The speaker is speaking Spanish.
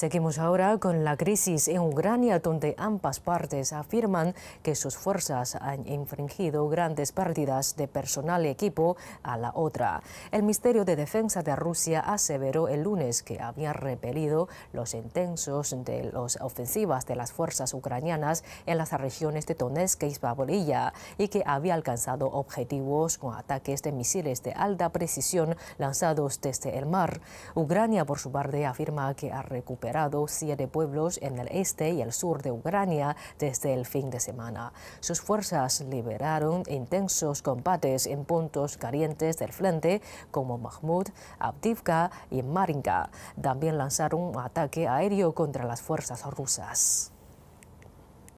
Seguimos ahora con la crisis en Ucrania, donde ambas partes afirman que sus fuerzas han infringido grandes pérdidas de personal y equipo a la otra. El Ministerio de Defensa de Rusia aseveró el lunes que había repelido los intensos de las ofensivas de las fuerzas ucranianas en las regiones de Donetsk y Zaporilla y que había alcanzado objetivos con ataques de misiles de alta precisión lanzados desde el mar. Ucrania, por su parte, afirma que ha recuperado liberado siete pueblos en el este y el sur de Ucrania desde el fin de semana. Sus fuerzas liberaron intensos combates en puntos calientes del frente como Mahmud, Abdivka y Marinka. También lanzaron un ataque aéreo contra las fuerzas rusas.